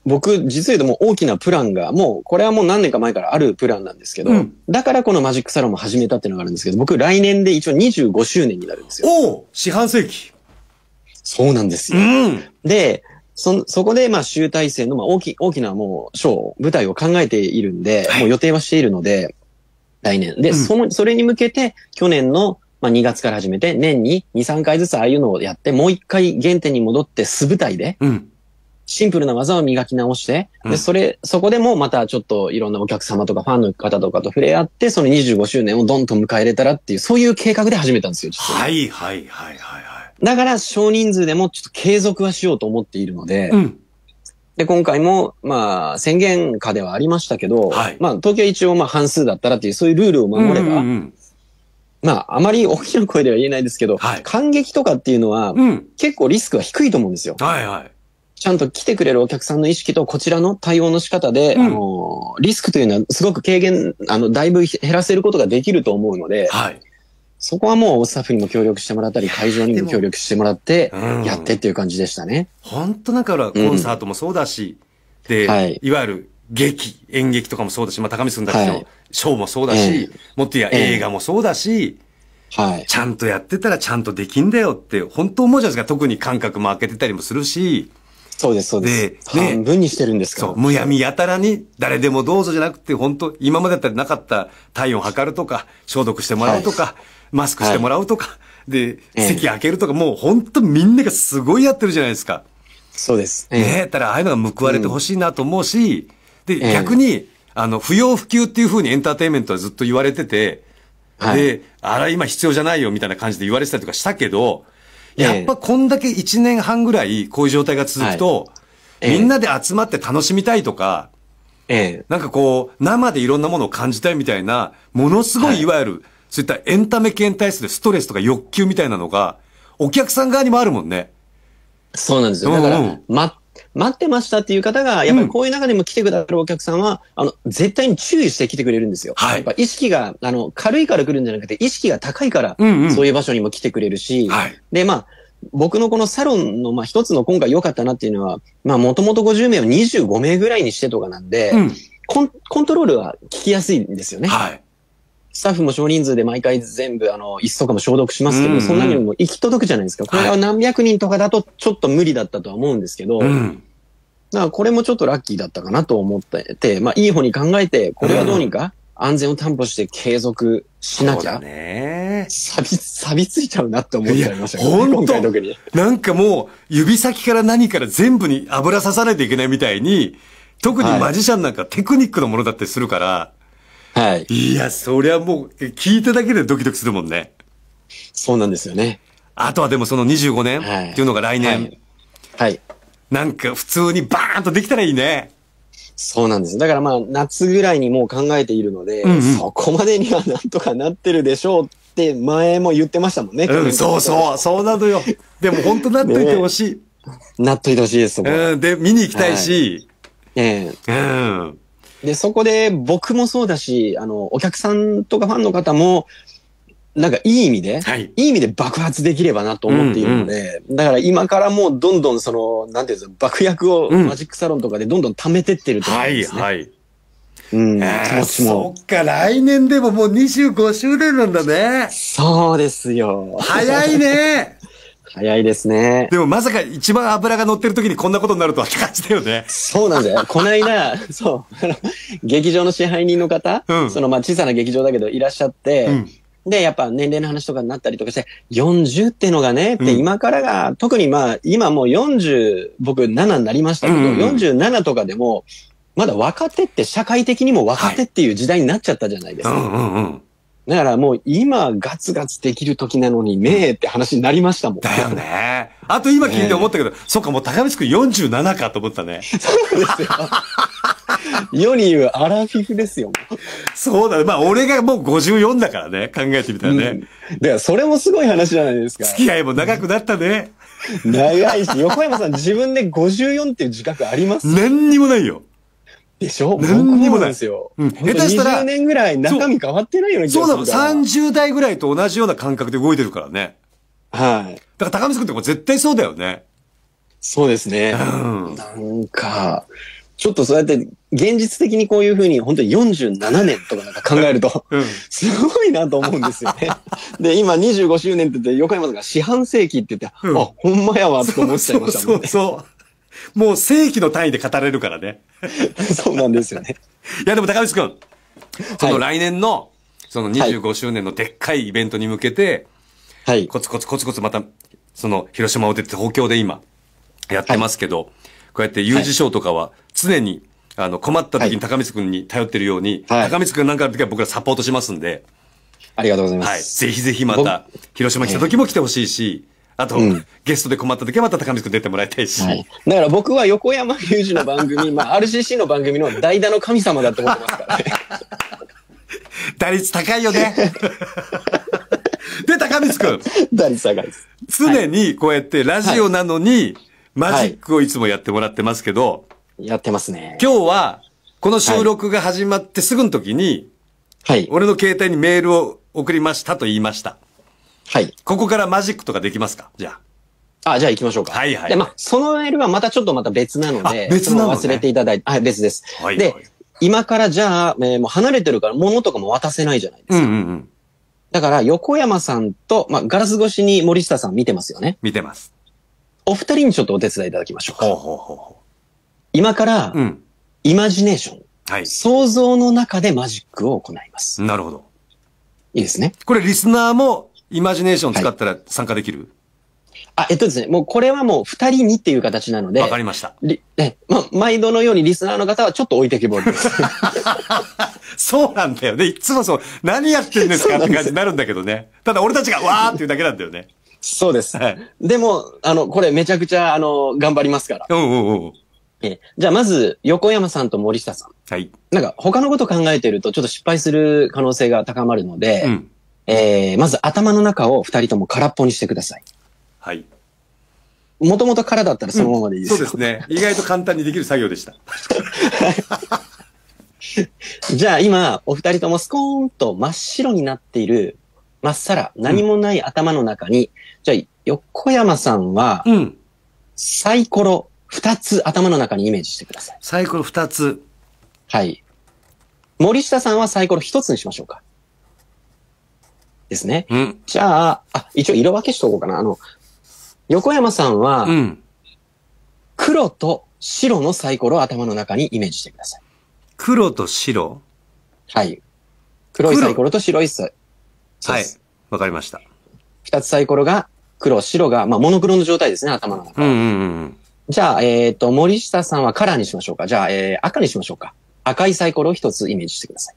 僕、実はでも大きなプランが、もう、これはもう何年か前からあるプランなんですけど、うん、だからこのマジックサロンも始めたっていうのがあるんですけど、僕、来年で一応25周年になるんですよ。お四半世紀。そうなんですよ。うん、で、そ、そこで、まあ、集大成の、まあ、大き、大きなもう、ショー、舞台を考えているんで、はい、もう予定はしているので、来年。で、うん、その、それに向けて、去年の、まあ、2月から始めて、年に2、3回ずつああいうのをやって、もう1回原点に戻って、素舞台で、シンプルな技を磨き直して、うん、で、それ、そこでもまたちょっといろんなお客様とかファンの方とかと触れ合って、その25周年をどんと迎えれたらっていう、そういう計画で始めたんですよ、はい、はい、はい、はい。だから少人数でもちょっと継続はしようと思っているので、うん、で、今回も、まあ、宣言下ではありましたけど、はい、まあ、東京は一応、まあ、半数だったらっていう、そういうルールを守れば、うんうんうんまあ、あまり大きな声では言えないですけど、はい、感激とかっていうのは、うん、結構リスクは低いと思うんですよ。はいはい。ちゃんと来てくれるお客さんの意識と、こちらの対応の仕方で、うん、あの、リスクというのはすごく軽減、あの、だいぶ減らせることができると思うので、はい。そこはもうスタッフにも協力してもらったり、会場にも協力してもらって、やってっていう感じでしたね。本当だから、コンサートもそうだし、で、はい、いわゆる劇、演劇とかもそうだし、まあ、高見すんたちのショーもそうだし、もっとや、映画もそうだし、はい。ちゃんとやってたらちゃんとできんだよって、本当思うじゃないですか。特に感覚も開けてたりもするし。そうです、そうです。で、半分にしてるんですかそう、むやみやたらに、誰でもどうぞじゃなくて、本当今までだったらなかった体温測るとか、消毒してもらうとか、はいマスクしてもらうとか、はい、で、席開けるとか、もう本当みんながすごいやってるじゃないですか。そうです。ねえ、たらああいうのが報われてほしいなと思うし、で、逆に、あの、不要不急っていうふうにエンターテインメントはずっと言われてて、はい、で、あら、今必要じゃないよみたいな感じで言われてたりとかしたけど、やっぱこんだけ1年半ぐらいこういう状態が続くと、はい、みんなで集まって楽しみたいとか、ええ、なんかこう、生でいろんなものを感じたいみたいな、ものすごいいわゆるそういったエンタメ系に対するストレスとか欲求みたいなのが、お客さん側にもあるもんね。そうなんですよ。だから、うんま、待ってましたっていう方が、やっぱりこういう中でも来てくださるお客さんは、うん、あの、絶対に注意して来てくれるんですよ。はい。やっぱ意識が、あの、軽いから来るんじゃなくて、意識が高いから、そういう場所にも来てくれるし、はい。で、まあ、僕のこのサロンの、まあ、一つの今回良かったなっていうのは、まあ、もともと50名を25名ぐらいにしてとかなんで、うん、コンコントロールは効きやすいんですよね。はい。スタッフも少人数で毎回全部、あの、椅子とかも消毒しますけど、うんうん、そんなにも行き届くじゃないですか。これは何百人とかだとちょっと無理だったとは思うんですけど、はい、だからこれもちょっとラッキーだったかなと思ってて、まあいい方に考えて、これはどうにか安全を担保して継続しなきゃ、うん、ね錆び、錆びついちゃうなって思っちゃいましたね。本当に。なんかもう、指先から何から全部に油刺さないといけないみたいに、特にマジシャンなんかテクニックのものだってするから、はいはい。いや、そりゃもう、聞いただけでドキドキするもんね。そうなんですよね。あとはでもその25年、はい、っていうのが来年、はい。はい。なんか普通にバーンとできたらいいね。そうなんです。だからまあ、夏ぐらいにもう考えているので、うんうん、そこまでにはなんとかなってるでしょうって前も言ってましたもんね。うん、そうそう、そうなのよ。でも本当なっといてほしい。なっといてほしいです、うん、で、見に行きたいし。はい、ええー、うん。で、そこで僕もそうだし、あの、お客さんとかファンの方も、なんかいい意味で、はい、いい意味で爆発できればなと思っているので、うんうん、だから今からもうどんどんその、なんていうんですか、爆薬をマジックサロンとかでどんどん貯めてってると思うんですね、うん、はい、はい。うん、そっか、来年でももう25周年なんだね。そうですよ。早いね。早いですね。でもまさか一番油が乗ってる時にこんなことになるとはって感じだよね。そうなんだよ。この間、そう、劇場の支配人の方、うん、そのまあ小さな劇場だけどいらっしゃって、うんで、やっぱ年齢の話とかになったりとかして、40ってのがね、って今からが、うん、特にまあ、今もう40、僕7になりましたけど、うんうん、47とかでも、まだ若手って社会的にも若手っていう時代になっちゃったじゃないですか。だからもう今ガツガツできる時なのにねえって話になりましたもん。だよね。あと今聞いて思ったけど、ね、そっかもう高光くん47かと思ったね。そうですよ。世に言うアラフィフですよ。そうだね。まあ俺がもう54だからね。考えてみたらね。うん、だからそれもすごい話じゃないですか。付き合いも長くなったね。長いし、横山さん自分で54っていう自覚あります何にもないよ。でしょ何にもない。ですよ。うん。下手したら。20年ぐらい中身変わってないよね、そうな30代ぐらいと同じような感覚で動いてるからね。はい。だから高見さんって絶対そうだよね。そうですね。うん。なんか、ちょっとそうやって現実的にこういうふうに本当に47年とかなんか考えると、うん、すごいなと思うんですよね。で、今25周年って言って、横山さんが四半世紀って言って、うん、あ、ほんまやわと思っちゃいましたもんね。そうそうそうもう正規の単位で語れるからね。そうなんですよね。いや、でも高橋くん、その来年の、その25周年のでっかいイベントに向けて、はい。コツコツコツコツまた、その、広島を出て東京で今、やってますけど、はい、こうやって有事賞とかは常に、あの、困った時に高光くんに頼ってるように、はい、高光くんなんかる時は僕らサポートしますんで、ありがとうございます。はい。ぜひぜひまた、広島来た時も来てほしいし、あと、うん、ゲストで困った時はまた高くん出てもらいたいし、はい、だから僕は横山裕二の番組、まあ、RCC の番組の代打の神様だと思ってますからね打率高いよねで高く君打率高いです常にこうやってラジオなのに、マジックをいつもやってもらってますけど、はい、やってますね今日はこの収録が始まってすぐの時に、はい、俺の携帯にメールを送りましたと言いました。はい。ここからマジックとかできますかじゃあ。あ、じゃあ行きましょうか。はいはい。で、まあ、そのメールはまたちょっとまた別なので、別なの、ね、忘れていただいて、はい、別です。はい、で、今からじゃあ、えー、もう離れてるから物とかも渡せないじゃないですか。うんうんうん。だから、横山さんと、まあ、ガラス越しに森下さん見てますよね。見てます。お二人にちょっとお手伝いいただきましょうか。ほうほうほうほう。今から、うん、イマジネーション。はい。想像の中でマジックを行います。なるほど。いいですね。これ、リスナーもイマジネーション使ったら参加できる、あ、えっとですね、もうこれはもう二人にっていう形なので。わかりました。え、ま、毎度のようにリスナーの方はちょっと置いてきぼりです。そうなんだよね。いつもそう、何やってんですかって感じになるんだけどね。ただ俺たちがわーっていうだけなんだよね。そうです。はい、でも、あの、これめちゃくちゃ、あの、頑張りますから。うんうんうん。じゃあまず、横山さんと森下さん。はい。なんか、他のこと考えてると、ちょっと失敗する可能性が高まるので、うん、えー、まず頭の中を二人とも空っぽにしてください。はい。もともと空だったらそのままでいいです、うん、そうですね。意外と簡単にできる作業でした。じゃあ今、お二人ともスコーンと真っ白になっている、まっさら、何もない頭の中に、うん、じゃあ横山さんは、うん、サイコロ二つ頭の中にイメージしてください。サイコロ二つ。はい。森下さんはサイコロ一つにしましょうか。ですね。うん、じゃあ、あ、一応色分けしとこうかな。あの、横山さんは、黒と白のサイコロを頭の中にイメージしてください。黒と白はい。黒いサイコロと白いサイコロ。はい。わかりました。二つサイコロが黒、白が、まあ、モノクロの状態ですね、頭の中。うんうんうん、じゃあ、えっ、ー、と、森下さんはカラーにしましょうか。じゃあ、えー、赤にしましょうか。赤いサイコロを一つイメージしてください。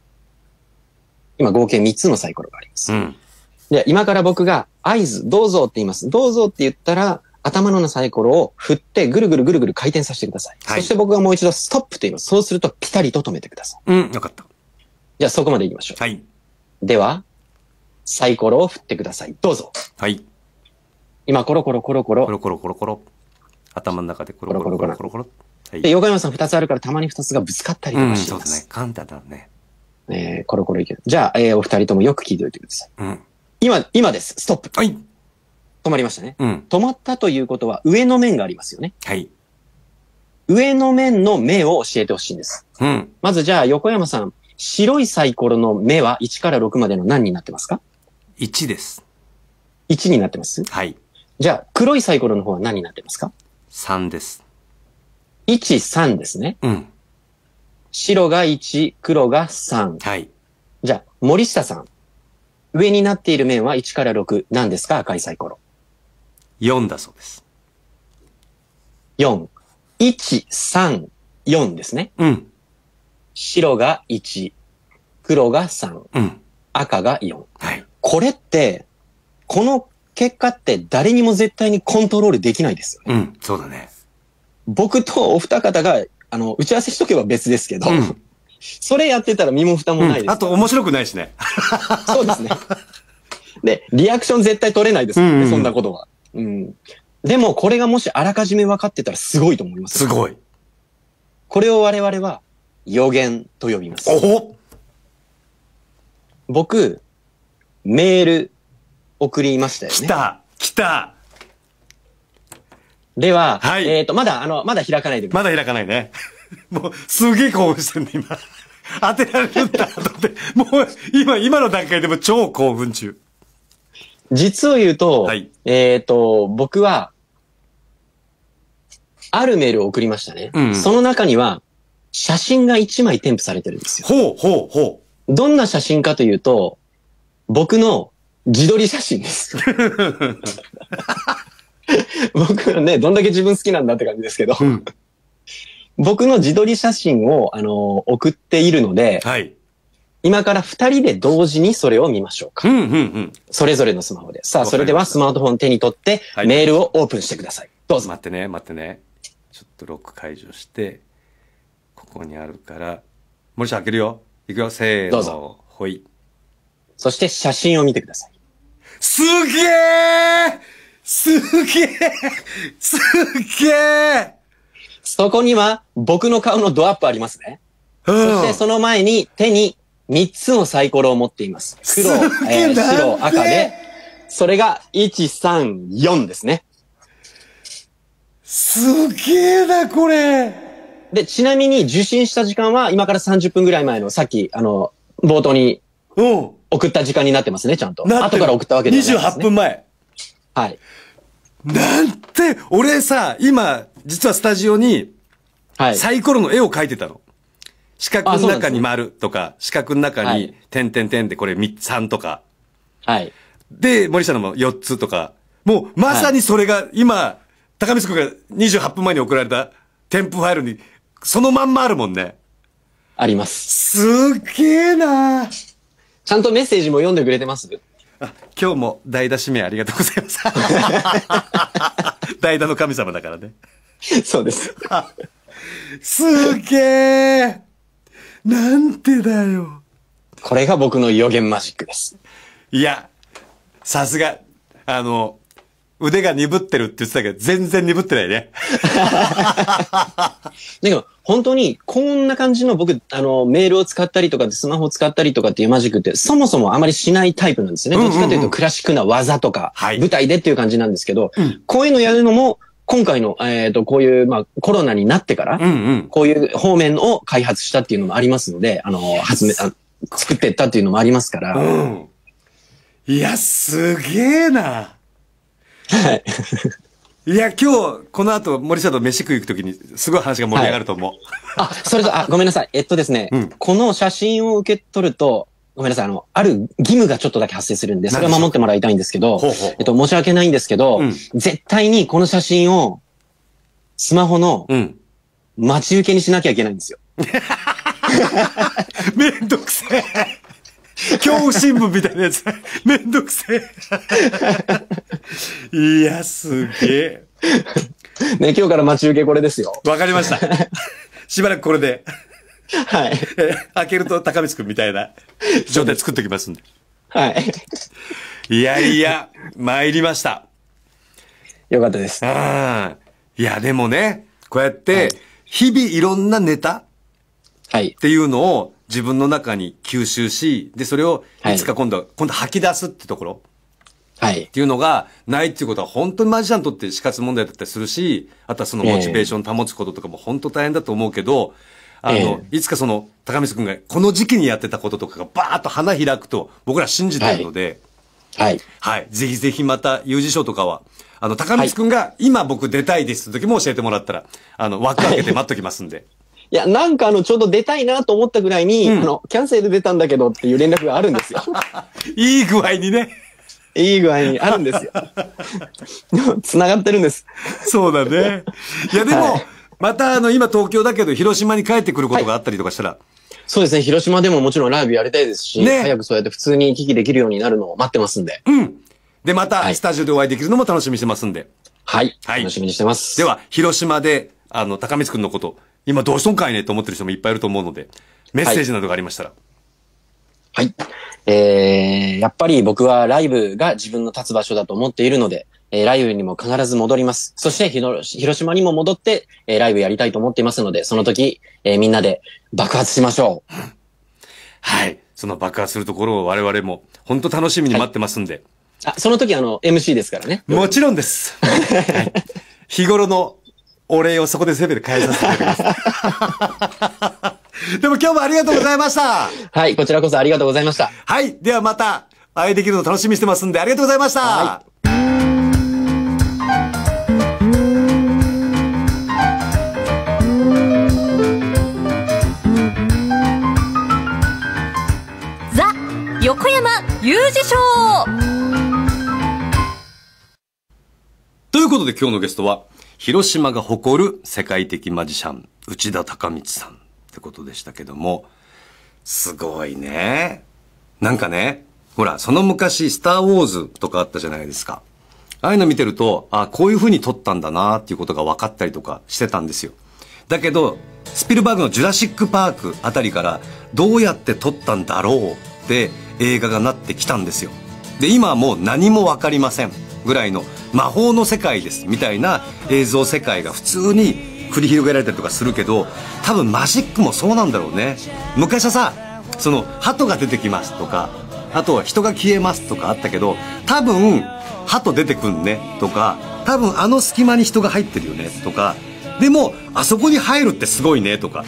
今、合計三つのサイコロがあります。うんで、今から僕が合図、どうぞって言います。どうぞって言ったら、頭のサイコロを振ってぐるぐるぐるぐる回転させてください。はい、そして僕がもう一度ストップと言います。そうするとピタリと止めてください。うん、よかった。じゃあそこまで行きましょう。はい。では、サイコロを振ってください。どうぞ。はい。今、コロコロコロコロ。コロコロコロコロ。頭の中でコロコロコロコロコロコロ。はい、で、横山さん2つあるからたまに2つがぶつかったりとかします。うん、そうですね。簡単だね。えー、コロコロいける。じゃあ、えー、お二人ともよく聞いておいてください。うん。今、今です。ストップ。はい。止まりましたね。うん。止まったということは、上の面がありますよね。はい。上の面の目を教えてほしいんです。うん。まずじゃあ、横山さん、白いサイコロの目は1から6までの何になってますか ?1 です。1になってますはい。じゃあ、黒いサイコロの方は何になってますか ?3 です。1、3ですね。うん。白が1、黒が3。はい。じゃあ、森下さん。上になっている面は1から6。何ですか赤いサイコロ。4だそうです。4。1、3、4ですね。うん。白が1、黒が3、うん、赤が4。はい。これって、この結果って誰にも絶対にコントロールできないですよね。うん、そうだね。僕とお二方が、あの、打ち合わせしとけば別ですけど、うん、それやってたら身も蓋もないです、うん、あと面白くないしね。そうですね。で、リアクション絶対取れないですね、うんうん、そんなことは。うん。でも、これがもしあらかじめ分かってたらすごいと思います。すごい。これを我々は予言と呼びます。お僕、メール送りましたよね。来た来たでは、はい、えっ、ー、と、まだ、あの、まだ開かないでまだ開かないね。もう、すげえ興奮してんね、今。当てられるんだと思って、もう今、今の段階でも超興奮中。実を言うと、はいえっ、と、僕は、あるメールを送りましたね。うんその中には、写真が一枚添付されてるんですよ。ほうほうほう。どんな写真かというと、僕の自撮り写真です。僕はね、どんだけ自分好きなんだって感じですけど、うん。僕の自撮り写真を、あの、送っているので、はい。今から二人で同時にそれを見ましょうか。うんうんうん。それぞれのスマホで。さあ、それではスマートフォン手に取って、メールをオープンしてください。どうぞ。待ってね、待ってね。ちょっとロック解除して、ここにあるから、森ん、開けるよ。いくよ、せーの。どうぞ。ほい。そして写真を見てください。すげえすげえすげえそこには僕の顔のドアップありますね。そしてその前に手に3つのサイコロを持っています。黒、えー、白、赤で、それが1、3、4ですね。すげえな、これ。で、ちなみに受信した時間は今から30分ぐらい前のさっき、あの、冒頭に送った時間になってますね、ちゃんと。後から送ったわけですね。28分前。はい。なんて、俺さ、今、実はスタジオに、はい。サイコロの絵を描いてたの。四角の中に丸とか、四角の中に点点点でこれ3とか。はい。で、森下のも4つとか。もうまさにそれが今、高見君が28分前に送られた添付ファイルに、そのまんまあるもんね。あります。すっげえなあちゃんとメッセージも読んでくれてますあ今日も代打指名ありがとうございます。代打の神様だからね。そうです。すげえなんてだよ。これが僕の予言マジックです。いや、さすが、あの、腕が鈍ってるって言ってたけど、全然鈍ってないね。だけど、本当に、こんな感じの僕、あの、メールを使ったりとかスマホを使ったりとかっていうマジックって、そもそもあまりしないタイプなんですね。どっちかというと、クラシックな技とか、はい、舞台でっていう感じなんですけど、うん、こういうのやるのも、今回の、えっ、ー、と、こういう、まあ、コロナになってから、こういう方面を開発したっていうのもありますので、あの、発明、あ作っていったっていうのもありますから。うん。いや、すげえな。はい。いや、今日、この後、森下と飯食い行くときに、すごい話が盛り上がると思う。はい、あ、それと、あ、ごめんなさい。えっとですね、うん、この写真を受け取ると、ごめんなさい、あの、ある義務がちょっとだけ発生するんで、それは守ってもらいたいんですけど、ほうほうえっと、申し訳ないんですけど、うん絶対にこの写真を、スマホの待ち受けにしなきゃいけないんですよ。めんどくせえ。恐怖新聞みたいなやつ。めんどくせえ。いや、すげえ。ね、今日から待ち受けこれですよ。わかりました。しばらくこれで。はい。開けると高光くんみたいな状態作っておきますんで。はい。いやいや、参りました。よかったです。ああ。いや、でもね、こうやって、日々いろんなネタはい。っていうのを自分の中に吸収し、で、それをいつか今度、はい、今度吐き出すってところ。はい。っていうのがないっていうことは本当にマジシャンにとって死活問題だったりするし、あとはそのモチベーション保つこととかも本当大変だと思うけど、えーあの、えいつかその、高見君がこの時期にやってたこととかがバーッと花開くと僕ら信じてるので、はい。はい。はい、ぜひぜひまた、有事賞とかは、あの、高見君が、今僕出たいですって時も教えてもらったら、あの、枠開けて待っときますんで。いや、なんかあの、ちょうど出たいなと思ったぐらいに、うん、あの、キャンセル出たんだけどっていう連絡があるんですよ。いい具合にね。いい具合にあるんですよ。繋がってるんです。そうだね。いや、でも、はいまた、あの、今東京だけど、広島に帰ってくることがあったりとかしたら、そうですね、広島でももちろんライブやりたいですし、ね早くそうやって普通に行き来できるようになるのを待ってますんで。うん。で、また、スタジオでお会いできるのも楽しみにしてますんで。はい。はい楽しみにしてます。では、広島で、あの、高光くんのこと、今どうしとんかいねと思ってる人もいっぱいいると思うので、メッセージなどがありましたら。はい。えー、やっぱり僕はライブが自分の立つ場所だと思っているので、えー、ライブにも必ず戻ります。そして広島にも戻って、えー、ライブやりたいと思っていますので、その時、えー、みんなで爆発しましょう。はい。その爆発するところを我々も本当楽しみに待ってますんで。はい、あ、その時あの MC ですからね。もちろんです。はい、日頃のお礼をそこで全て返させていただきます。でも今日もありがとうございました。はい、こちらこそありがとうございました。はい、ではまた、会いできるの楽しみにしてますんで、ありがとうございました。はい横山裕二賞ということで今日のゲストは広島が誇る世界的マジシャン内田孝光さんってことでしたけどもすごいねなんかねほらその昔「スター・ウォーズ」とかあったじゃないですかああいうの見てるとあこういうふうに撮ったんだなっていうことが分かったりとかしてたんですよだけどスピルバーグの「ジュラシック・パーク」あたりからどうやって撮ったんだろうって映画がなってきたんですよで今はもう何も分かりませんぐらいの魔法の世界ですみたいな映像世界が普通に繰り広げられたりとかするけど多分マジックもそうなんだろうね昔はさその鳩が出てきますとかあとは人が消えますとかあったけど多分鳩出てくんねとか多分あの隙間に人が入ってるよねとかでもあそこに入るってすごいねとか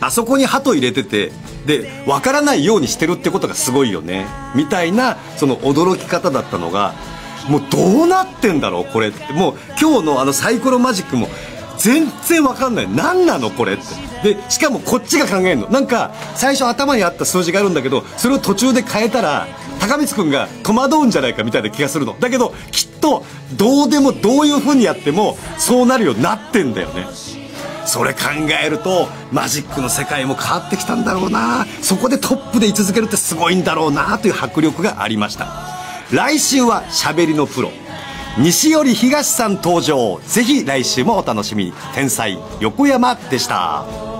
あそこに鳩入れててで分からないようにしてるってことがすごいよねみたいなその驚き方だったのがもうどうなってんだろうこれってもう今日のあのサイコロマジックも全然分かんない何なのこれってでしかもこっちが考えるのなんか最初頭にあった数字があるんだけどそれを途中で変えたら高光君が戸惑うんじゃないかみたいな気がするのだけどきっとどうでもどういう風にやってもそうなるようになってんだよねそれ考えるとマジックの世界も変わってきたんだろうなそこでトップで居続けるってすごいんだろうなという迫力がありました来週はしゃべりのプロ西より東さん登場ぜひ来週もお楽しみに天才横山でした